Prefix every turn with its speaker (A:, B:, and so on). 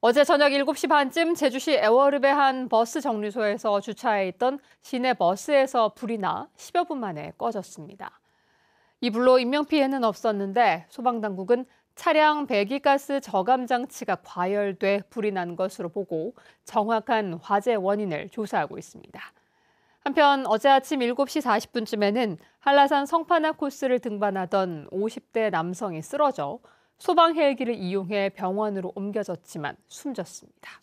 A: 어제 저녁 7시 반쯤 제주시 애월읍의 한 버스 정류소에서 주차해 있던 시내 버스에서 불이 나 10여 분 만에 꺼졌습니다. 이 불로 인명피해는 없었는데 소방당국은 차량 배기가스 저감 장치가 과열돼 불이 난 것으로 보고 정확한 화재 원인을 조사하고 있습니다. 한편 어제 아침 7시 40분쯤에는 한라산 성판나 코스를 등반하던 50대 남성이 쓰러져 소방 헬기를 이용해 병원으로 옮겨졌지만 숨졌습니다.